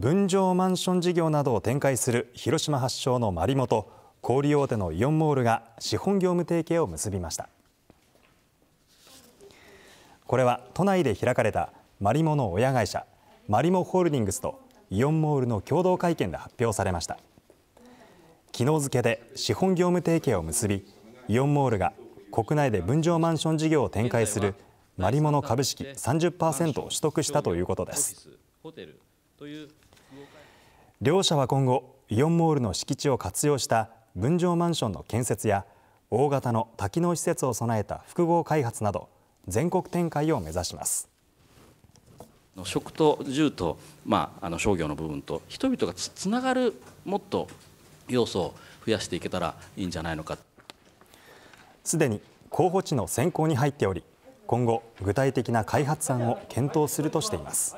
分譲マンション事業などを展開する広島発祥のマリモと小売大手のイオンモールが資本業務提携を結びましたこれは都内で開かれたマリモの親会社マリモホールディングスとイオンモールの共同会見で発表されました昨日付で資本業務提携を結びイオンモールが国内で分譲マンション事業を展開するマリモの株式30%を取得したということです。両社は今後イオンモールの敷地を活用した分譲マンションの建設や大型の多機能施設を備えた複合開発など全国展開を目指します。食と住と、まあ、あの商業の部分と人々がつつながるもっと要素を増やしていけたらいいんじゃないのかすでに候補地の選考に入っており今後具体的な開発案を検討するとしています。